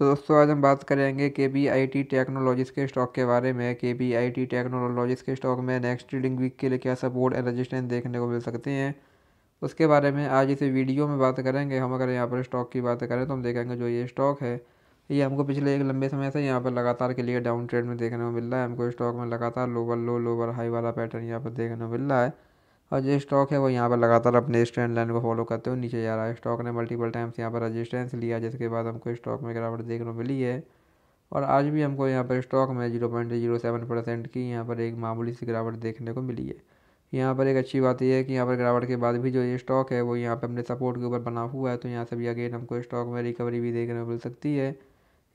तो दोस्तों आज हम बात करेंगे K P I T technologies के स्टॉक के बारे में K P I T technologies के स्टॉक में नेक्स्ट ट्रेडिंग वीक के लिए क्या सपोर्ट एंड रजिस्टेंस देखने को मिल सकते हैं उसके बारे में आज इसे वीडियो में बात करेंगे हम अगर यहाँ पर स्टॉक की बात करें तो हम देखेंगे जो ये स्टॉक है ये हमको पिछले एक लंबे समय से यहाँ पर लगातार के लिए डाउन ट्रेड में देखने को मिल रहा है हमको स्टॉक में लगातार लोवर लो लोवर हाई वाला पैटर्न यहाँ पर देखने को मिल रहा है और जो स्टॉक है वो यहाँ पर लगातार अपने स्टैंड लाइन को फॉलो करते हुए नीचे जा रहा है स्टॉक ने मल्टीपल टाइम्स यहाँ पर रजिस्टेंस लिया जिसके बाद हमको स्टॉक में गिरावट देखने को मिली है और आज भी हमको यहाँ पर स्टॉक में zero point zero seven percent की यहाँ पर एक मामूली सी गिरावट देखने को मिली है यहाँ पर एक अच्छी बात यह है कि यहाँ पर गिरावट के बाद भी जो ये स्टॉक है वो यहाँ पर अपने सपोर्ट के ऊपर बना हुआ है तो यहाँ से भी अगेन हमको स्टॉक में रिकवरी भी देखने को मिल सकती है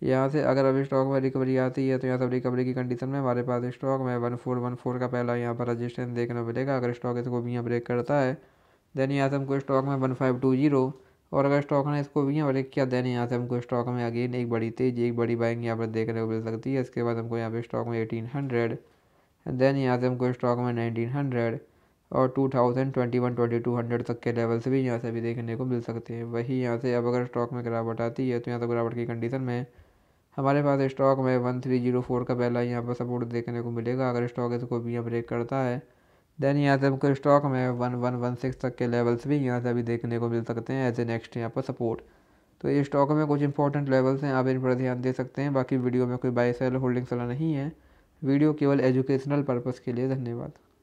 यहाँ से अगर अब स्टॉक में रिकवरी आती है तो यहाँ से रिकवरी की कंडीशन में हमारे पास स्टॉक में वन फोर वन फोर का पहला यहाँ पर रजिस्टेंस देखने को मिलेगा अगर स्टॉक इसको भी यहाँ ब्रेक करता है देन यहाँ से हमको स्टॉक में वन फाइव टू जीरो और अगर स्टॉक ने इसको भी यहाँ ब्रेक किया देन यहाँ से हमको स्टॉक में अगेन एक बड़ी तेज एक बड़ी बाइंग यहाँ पर देखने को मिल सकती है इसके बाद हमको यहाँ पर स्टॉक में एटीन हंड्रेड देन यहाँ से हमको स्टॉक में नाइनटीन हंड्रेड और two thousand twenty one twenty two hundred तक के लेवल्स भी यहाँ से भी देखने को मिल सकते हैं वही यहाँ से अब अगर स्टॉक में गिरावट आती है तो यहाँ से गिरावट की कंडीशन में हमारे पास स्टॉक में वन थ्री जीरो फोर का पहला यहाँ पर सपोर्ट देखने को मिलेगा अगर स्टॉक इसको भी यहाँ ब्रेक करता है देन यहाँ से हमको स्टॉक में वन वन वन सिक्स तक के लेवल्स भी यहाँ से अभी देखने को मिल सकते हैं एज ए नेक्स्ट यहाँ पर सपोर्ट तो ये स्टॉक में कुछ इंपॉर्टेंट लेवल्स हैं आप इन पर ध्यान दे सकते हैं बाकी वीडियो में कोई बाई सेल होल्डिंग्स वाला नहीं है वीडियो केवल एजुकेशनल पर्पज़ के लिए धन्यवाद